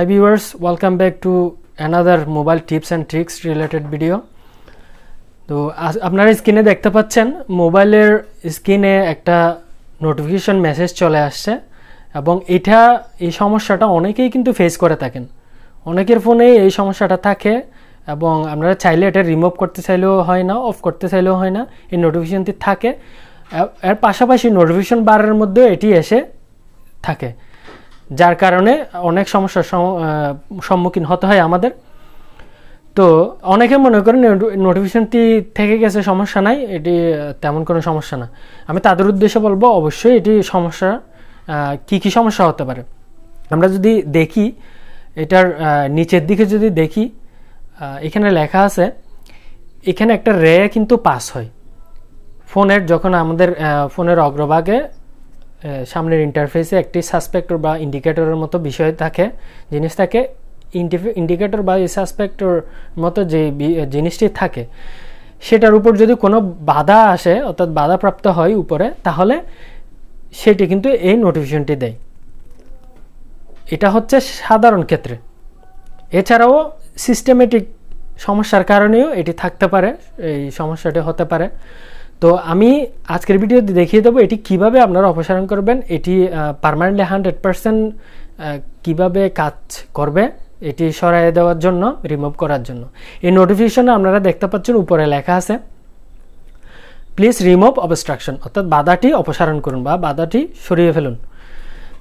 hi viewers welcome back to another mobile tips and tricks related video তো আপনারা স্ক্রিনে দেখতে পাচ্ছেন মোবাইলের স্ক্রিনে একটা নোটিফিকেশন মেসেজ চলে আসছে এবং এটা এই সমস্যাটা অনেকেই কিন্তু ফেস করে থাকেন অনেকের ফোনেই এই সমস্যাটা থাকে এবং আপনারা চাইলে এটা রিমুভ করতে চাইলেও হয় না অফ করতে চাইলেও হয় না এই নোটিফিকেশনটি থাকে এর পাশাপাশি নোটিফিকেশন বারের মধ্যে এটি এসে থাকে যার কারণে অনেক সমস্যার সম্মুখীন হতে হয় আমাদের তো অনেকে মনে করেন নোটিফিকেশনটি থেকে গেছে সমস্যা নাই এটি তেমন কোনো সমস্যা না আমি তাদের উদ্দেশ্যে বলবো অবশ্যই এটি সমস্যা কি কি সমস্যা হতে পারে আমরা যদি দেখি এটার নিচের দিকে যদি দেখি এখানে লেখা আছে এখানে একটা রে কিন্তু পাস হয় ফোনের যখন আমাদের ফোনের অগ্রভাগে সামনের ইন্টারফেসে একটি সাসপেক্টর বা ইন্ডিকেটরের মতো বিষয় থাকে জিনিস থাকে ইন্ডিকেটর বা সাসপেক্টর মতো যে জিনিসটি থাকে সেটার উপর যদি কোনো বাধা আসে অর্থাৎ বাধাপ্রাপ্ত হয় উপরে তাহলে সেটি কিন্তু এই নোটিফিকেশনটি দেয় এটা হচ্ছে সাধারণ ক্ষেত্রে এছাড়াও সিস্টেমেটিক সমস্যার কারণেও এটি থাকতে পারে এই সমস্যাটি হতে পারে তো আমি আজকের ভিডিওতে দেখিয়ে দেবো এটি কিভাবে আপনারা অপসারণ করবেন এটি পারমানেন্টলি হান্ড্রেড পারসেন্ট কীভাবে কাজ করবে এটি সরাই দেওয়ার জন্য রিমুভ করার জন্য এই নোটিফিকেশনে আপনারা দেখতে পাচ্ছেন উপরে লেখা আছে প্লিজ রিমুভ অবস্ট্রাকশন অর্থাৎ বাধাটি অপসারণ করুন বা বাধাটি সরিয়ে ফেলুন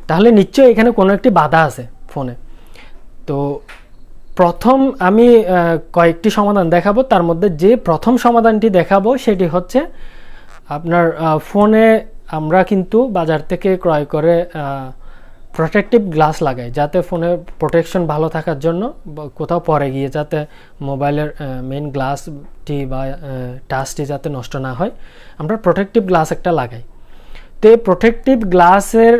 তাহলে নিশ্চয়ই এখানে কোনো একটি বাধা আছে ফোনে তো প্রথম আমি কয়েকটি সমাধান দেখাবো তার মধ্যে যে প্রথম সমাধানটি দেখাবো সেটি হচ্ছে আপনার ফোনে আমরা কিন্তু বাজার থেকে ক্রয় করে প্রোটেকটিভ গ্লাস লাগাই যাতে ফোনের প্রোটেকশন ভালো থাকার জন্য কোথাও পরে গিয়ে যাতে মোবাইলের মেন গ্লাসটি বা টাচটি যাতে নষ্ট না হয় আমরা প্রোটেকটিভ গ্লাস একটা লাগাই তে প্রোটেকটিভ গ্লাসের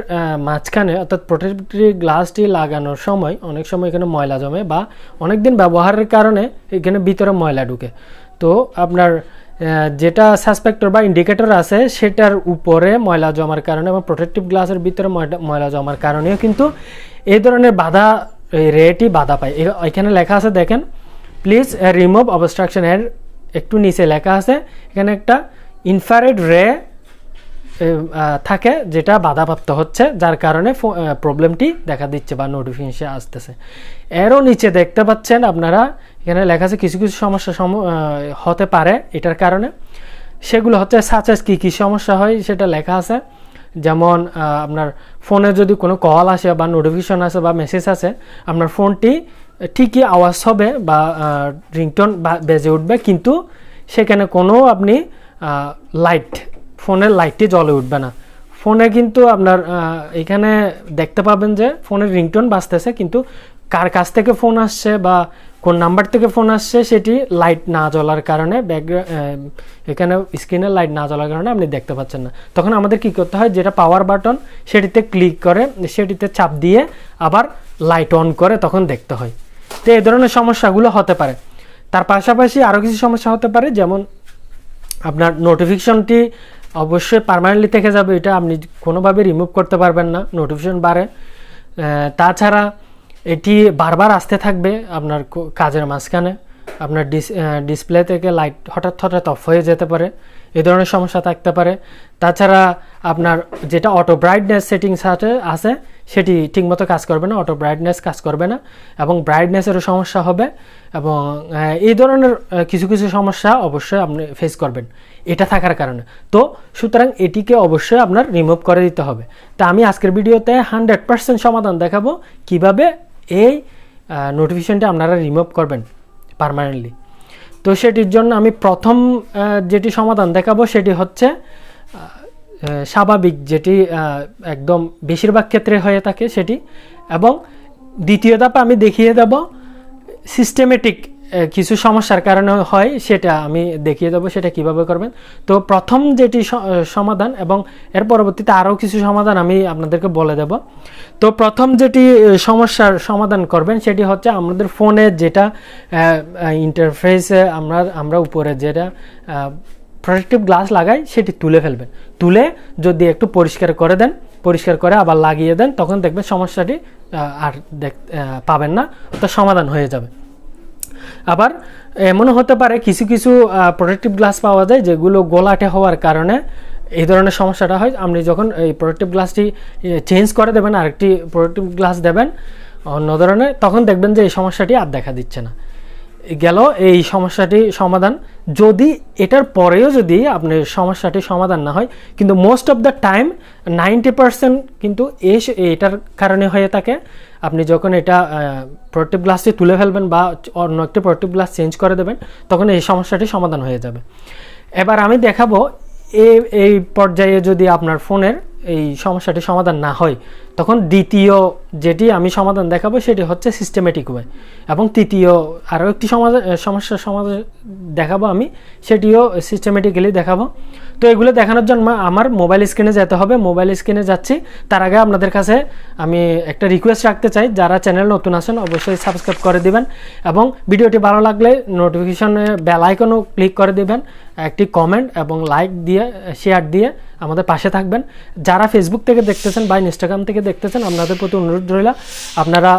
মাঝখানে অর্থাৎ প্রোটেকটিভ গ্লাসটি লাগানোর সময় অনেক সময় এখানে ময়লা জমে বা অনেক দিন ব্যবহারের কারণে এখানে ভিতরে ময়লা ঢুকে তো আপনার যেটা সাসপেক্টর বা ইন্ডিকেটর আছে সেটার উপরে ময়লা জমার কারণে এবং প্রোটেকটিভ গ্লাসের ভিতরে ময়লা জমার কারণেও কিন্তু এই ধরনের বাধা রেটি বাধা পায় এখানে লেখা আছে দেখেন প্লিজ রিমুভ অবস্ট্রাকশন এর একটু নিচে লেখা আছে এখানে একটা ইনফ্রারেড রে থাকে যেটা বাধাপ্রাপ্ত হচ্ছে যার কারণে প্রবলেমটি দেখা দিচ্ছে বা নোটিফিকেশন আসতেছে এরও নিচে দেখতে পাচ্ছেন আপনারা এখানে লেখা আছে কিছু কিছু সমস্যা হতে পারে এটার কারণে সেগুলো হচ্ছে সাচেস কী কী সমস্যা হয় সেটা লেখা আছে যেমন আপনার ফোনে যদি কোনো কল আসে বা নোটিফিকেশন আসে বা মেসেজ আসে আপনার ফোনটি ঠিকই আওয়াজ হবে বা রিংটন বেজে উঠবে কিন্তু সেখানে কোনো আপনি লাইট ফোনের লাইটটি জ্বলে উঠবে না ফোনে কিন্তু আপনার এখানে দেখতে পাবেন যে ফোনের রিংটোন বাঁচতেছে কিন্তু কার কাছ থেকে ফোন আসছে বা কোন নাম্বার থেকে ফোন আসছে সেটি লাইট না জ্বলার কারণে ব্যাকগ্রাউন্ড এখানে স্ক্রিনের লাইট না জ্বলার কারণে আপনি দেখতে পাচ্ছেন না তখন আমাদের কি করতে হয় যেটা পাওয়ার বাটন সেটিতে ক্লিক করে সেটিতে চাপ দিয়ে আবার লাইট অন করে তখন দেখতে হয় তো এই ধরনের সমস্যাগুলো হতে পারে তার পাশাপাশি আরও কিছু সমস্যা হতে পারে যেমন আপনার নোটিফিকেশনটি অবশ্যই পারমানেন্টলি থেকে যাবে এটা আপনি কোনোভাবে রিমুভ করতে পারবেন না নোটিফিকেশন বাড়ে তাছাড়া এটি বারবার আসতে থাকবে আপনার কাজের মাঝখানে আপনার ডিস ডিসপ্লে থেকে লাইট হঠাৎ হঠাৎ অফ হয়ে যেতে পারে এ ধরনের সমস্যা থাকতে পারে তাছাড়া আপনার যেটা অটো ব্রাইটনেস সেটিংস আছে আছে সেটি ঠিকমতো কাজ করবে না অটো ব্রাইটনেস কাজ করবে না এবং ব্রাইটনেসেরও সমস্যা হবে এবং এই ধরনের কিছু কিছু সমস্যা অবশ্যই আপনি ফেস করবেন এটা থাকার কারণে তো সুতরাং এটিকে অবশ্যই আপনার রিমুভ করে দিতে হবে তা আমি আজকের ভিডিওতে হান্ড্রেড পার্সেন্ট সমাধান দেখাবো কিভাবে এই নোটিফিকেশানটি আপনারা রিমুভ করবেন পারমানেন্টলি তো সেটির জন্য আমি প্রথম যেটি সমাধান দেখাবো সেটি হচ্ছে স্বাভাবিক যেটি একদম বেশিরভাগ ক্ষেত্রে হয়ে থাকে সেটি এবং দ্বিতীয় ধাপে আমি দেখিয়ে দেব সিস্টেমেটিক কিছু সমস্যার কারণে হয় সেটা আমি দেখিয়ে দেবো সেটা কিভাবে করবেন তো প্রথম যেটি সমাধান এবং এর পরবর্তীতে আরও কিছু সমাধান আমি আপনাদেরকে বলে দেব তো প্রথম যেটি সমস্যার সমাধান করবেন সেটি হচ্ছে আমাদের ফোনে যেটা ইন্টারফেসে আমরা আমরা উপরে যেটা প্রোটেক্টিভ গ্লাস লাগাই সেটি তুলে ফেলবেন তুলে যদি একটু পরিষ্কার করে দেন পরিষ্কার করে আবার লাগিয়ে দেন তখন দেখবেন সমস্যাটি আর দেখ পাবেন না তার সমাধান হয়ে যাবে আবার এমনও হতে পারে কিছু কিছু প্রোটেক্টিভ গ্লাস পাওয়া যায় যেগুলো গোলাটে হওয়ার কারণে এই ধরনের সমস্যাটা হয় আপনি যখন এই প্রোটেক্টিভ গ্লাসটি চেঞ্জ করে দেবেন আরেকটি প্রোটেক্টিভ গ্লাস দেবেন অন্য ধরনের তখন দেখবেন যে এই সমস্যাটি আর দেখা দিচ্ছে না গেল এই সমস্যাটি সমাধান যদি এটার পরেও যদি আপনার সমস্যাটি সমাধান না হয় কিন্তু most of the time ninety percent কিন্তু এটার কারণে হয়ে থাকে আপনি যখন এটা প্রোটেক্টিভ গ্লাসটি তুলে ফেলবেন বা অন্য একটি প্রোটেক্টিভ গ্লাস চেঞ্জ করে দেবেন তখন এই সমস্যাটি সমাধান হয়ে যাবে এবার আমি দেখাবো এই পর্যায়ে যদি আপনার ফোনের এই সমস্যাটি সমাধান না হয় তখন দ্বিতীয় যেটি আমি সমাধান দেখাবো সেটি হচ্ছে সিস্টেমেটিক ওয়ে এবং তৃতীয় আরও একটি সমাধান সমস্যার সমাধান দেখাবো আমি সেটিও সিস্টেমেটিক্যালি দেখাবো তো এগুলো দেখানোর জন্য আমার মোবাইল স্ক্রিনে যেতে হবে মোবাইল স্ক্রিনে যাচ্ছি তার আগে আপনাদের কাছে আমি একটা রিকোয়েস্ট রাখতে চাই যারা চ্যানেল নতুন আছেন অবশ্যই সাবস্ক্রাইব করে দিবেন এবং ভিডিওটি ভালো লাগলে নোটিফিকেশনে বেলাইকনও ক্লিক করে দিবেন একটি কমেন্ট এবং লাইক দিয়ে শেয়ার দিয়ে আমাদের পাশে থাকবেন যারা ফেসবুক থেকে দেখতেছেন বা ইনস্টাগ্রাম থেকে দেখতেছেন আপনাদের প্রতি অনুরোধ রইল আপনারা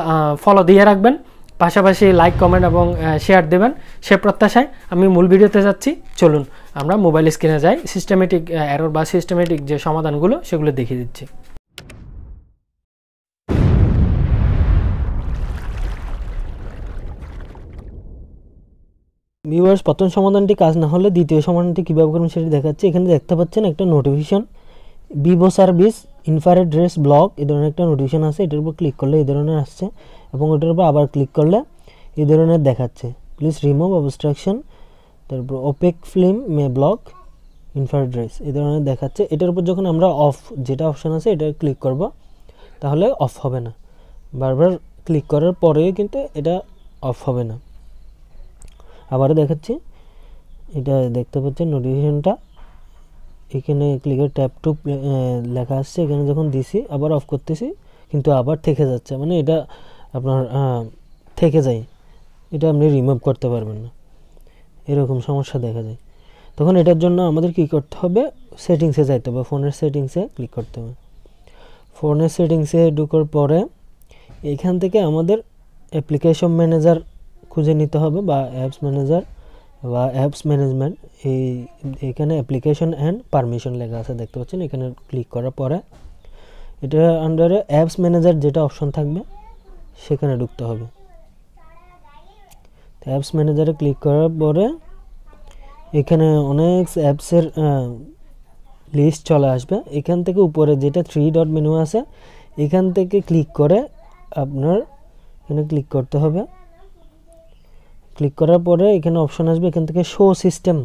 ফলো দিয়ে রাখবেন পাশাপাশি লাইক কমেন্ট এবং শেয়ার দেবেন সে প্রত্যাশায় আমি মূল ভিডিওতে যাচ্ছি চলুন আমরা মোবাইল স্ক্রিনে যাই সিস্টেমেটিক অ্যারোর বা সিস্টেমেটিক যে সমাধানগুলো সেগুলো দেখিয়ে দিচ্ছি ভিউয়ার্স প্রথম সমাধানটি কাজ না হলে দ্বিতীয় সমাধানটি কীভাবে করবেন সেটি দেখাচ্ছি এখানে দেখতে পাচ্ছেন একটা notification Vivo service infrared rays block এই ধরনের একটা নোটিফিকেশন আছে এটার উপর ক্লিক করলে এই ধরনের আসছে এবং ওটার উপর আবার ক্লিক করলে এই ধরনের দেখাচ্ছে প্লিজ রিমুভ অবস্ট্রাকশন তারপর opaque film may block infrared rays এই ধরনের দেখাচ্ছে এটার উপর যখন আমরা অফ যেটা অপশান আছে এটা ক্লিক করব তাহলে অফ হবে না বারবার ক্লিক করার পরেও কিন্তু এটা অফ হবে না আবারও দেখাচ্ছি এটা দেখতে পাচ্ছেন নোটিফিকেশনটা এখানে ক্লিকে ট্যাপ টু লেখা আসছে এখানে যখন দিছি আবার অফ করতেছি কিন্তু আবার থেকে যাচ্ছে মানে এটা আপনার থেকে যায় এটা আপনি রিমুভ করতে পারবেন না এরকম সমস্যা দেখা যায় তখন এটার জন্য আমাদের কি করতে হবে সেটিংসে যাইতে হবে ফোনের সেটিংসে ক্লিক করতে হবে ফোনের সেটিংসে ঢুকোর পরে এখান থেকে আমাদের অ্যাপ্লিকেশন ম্যানেজার খুঁজে নিতে হবে বা অ্যাপস ম্যানেজার বা অ্যাপস ম্যানেজমেন্ট এই এখানে অ্যাপ্লিকেশন অ্যান্ড পারমিশন লেখা আছে দেখতে পাচ্ছেন এখানে ক্লিক করার পরে এটার আন্ডারে অ্যাপস ম্যানেজার যেটা অপশন থাকবে সেখানে ঢুকতে হবে অ্যাপস ম্যানেজারে ক্লিক করার পরে এখানে অনেক অ্যাপসের লিস্ট চলে আসবে এখান থেকে উপরে যেটা থ্রি ডট মেনু আছে এখান থেকে ক্লিক করে আপনার এখানে ক্লিক করতে হবে ক্লিক করার পরে এখানে অপশন আসবে এখান থেকে শো সিস্টেম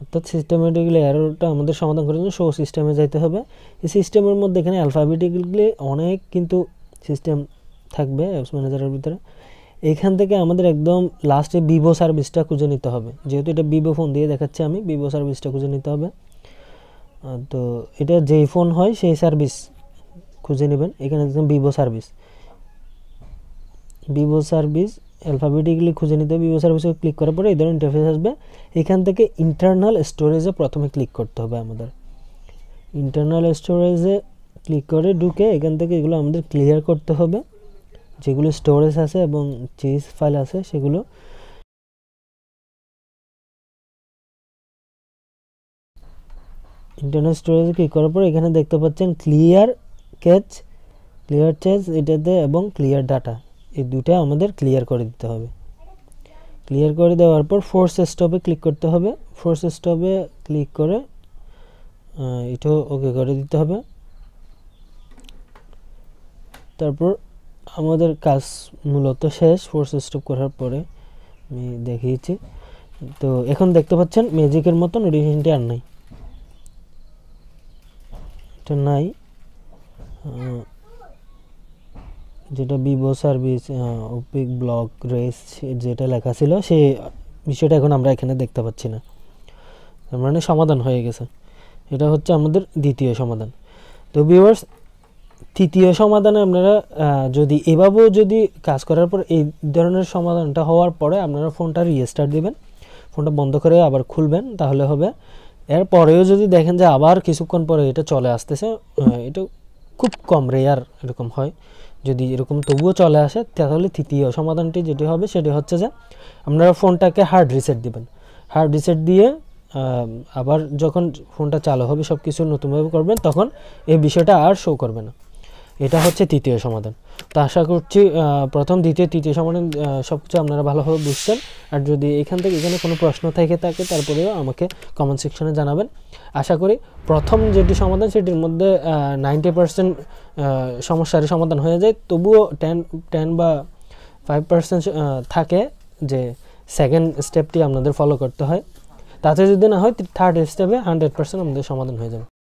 অর্থাৎ সিস্টেমেটিক্যালি অ্যারোটা আমাদের সমাধান করার জন্য শো সিস্টেমে যাইতে হবে এই সিস্টেমের মধ্যে এখানে অ্যালফাবেটিক্যালি অনেক কিন্তু সিস্টেম থাকবে অ্যাপস ম্যানেজারের ভিতরে এখান থেকে আমাদের একদম লাস্টে ভিভো সার্ভিসটা খুঁজে নিতে হবে যেহেতু এটা ভিভো ফোন দিয়ে দেখাচ্ছি আমি ভিভো সার্ভিসটা খুঁজে নিতে হবে তো এটা যেই ফোন হয় সেই সার্ভিস খুঁজে নেবেন এখানে দেখুন Vivo service Vivo service alphabetically খুঁজে নিতে হবে ভিভো সার্ভিসে ক্লিক করার পরে এই ধরনের ইন্টারফেস আসবে এখান থেকে ইন্টারনাল স্টোরেজে প্রথমে ক্লিক করতে হবে আমাদের ইন্টারনাল স্টোরেজে ক্লিক করে ঢুকে এখান থেকে এগুলো আমাদের ক্লিয়ার করতে হবে যেগুলো স্টোরেজ আছে এবং চিজ ফাইল আছে সেগুলো ইন্টারনাল স্টোরেজে ক্লিক করার পর এখানে দেখতে পাচ্ছেন ক্লিয়ার ক্যাচ ক্লিয়ার চেজ এটাতে এবং ক্লিয়ার ডাটা এই দুটা আমাদের ক্লিয়ার করে দিতে হবে ক্লিয়ার করে দেওয়ার পর ফোর্স স্টপে ক্লিক করতে হবে ফোর্স স্টপে ক্লিক করে এটাও ওকে করে দিতে হবে তারপর আমাদের কাজ মূলত শেষ ফোর্স স্টপ করার পরে আমি দেখিয়েছি তো এখন দেখতে পাচ্ছেন ম্যাজিকের মতন রিভিশনটি আর নাই এটা নাই যেটা Vivo service opaque block rays যেটা লেখা ছিল সে বিষয়টা এখন আমরা এখানে দেখতে পাচ্ছি না তার মানে সমাধান হয়ে গেছে এটা হচ্ছে আমাদের দ্বিতীয় সমাধান তো ভিউয়ার্স তৃতীয় সমাধানে আপনারা যদি এভাবেও যদি কাজ করার পর এই ধরনের সমাধানটা হওয়ার পরে আপনারা ফোনটা রিস্টার্ট দিবেন ফোনটা বন্ধ করে আবার খুলবেন তাহলে হবে এর পরেও যদি দেখেন যে আবার কিছুক্ষণ পরে এটা চলে আসতেছে এটা খুব কম রেয়ার এরকম হয় যদি এরকম তবুও চলে আসে তাহলে তৃতীয় সমাধানটি যেটি হবে সেটি হচ্ছে যে আপনারা ফোনটাকে হার্ড রিসেট দিবেন হার্ড রিসেট দিয়ে আবার যখন ফোনটা চালু হবে সব কিছু নতুনভাবে করবেন তখন এই বিষয়টা আর শো করবে না এটা হচ্ছে তৃতীয় সমাধান তো আশা করছি প্রথম দ্বিতীয় তৃতীয় সমাধান সব কিছু আপনারা ভালোভাবে বুঝছেন আর যদি এখান থেকে এখানে কোনো প্রশ্ন থেকে থাকে তারপরেও আমাকে কমেন্ট সেকশনে জানাবেন আশা করি প্রথম যেটি সমাধান সেটির মধ্যে নাইনটি পার্সেন্ট সমস্যার সমাধান হয়ে যায় তবুও টেন টেন বা ফাইভ পার্সেন্ট থাকে যে সেকেন্ড স্টেপটি আপনাদের ফলো করতে হয় তাতে যদি না হয় থার্ড স্টেপে হান্ড্রেড পার্সেন্ট আমাদের সমাধান হয়ে যাবে